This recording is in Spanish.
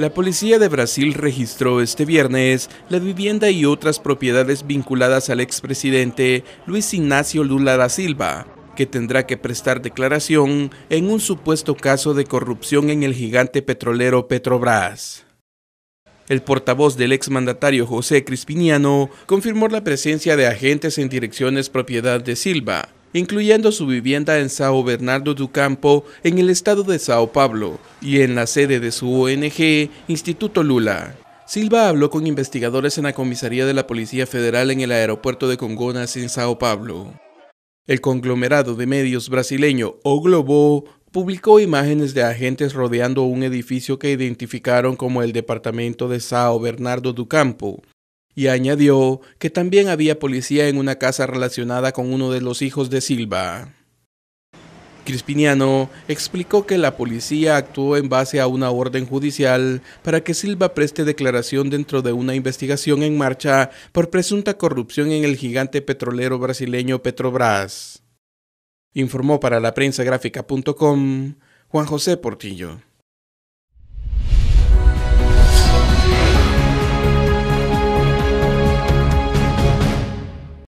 La policía de Brasil registró este viernes la vivienda y otras propiedades vinculadas al expresidente Luis Ignacio Lula da Silva, que tendrá que prestar declaración en un supuesto caso de corrupción en el gigante petrolero Petrobras. El portavoz del exmandatario José Crispiniano confirmó la presencia de agentes en direcciones propiedad de Silva, incluyendo su vivienda en Sao Bernardo do Campo, en el estado de Sao Paulo, y en la sede de su ONG, Instituto Lula. Silva habló con investigadores en la comisaría de la Policía Federal en el aeropuerto de Congonas en Sao Paulo. El conglomerado de medios brasileño O Globo publicó imágenes de agentes rodeando un edificio que identificaron como el departamento de Sao Bernardo do Campo, y añadió que también había policía en una casa relacionada con uno de los hijos de Silva. Crispiniano explicó que la policía actuó en base a una orden judicial para que Silva preste declaración dentro de una investigación en marcha por presunta corrupción en el gigante petrolero brasileño Petrobras. Informó para la prensa gráfica.com Juan José Portillo.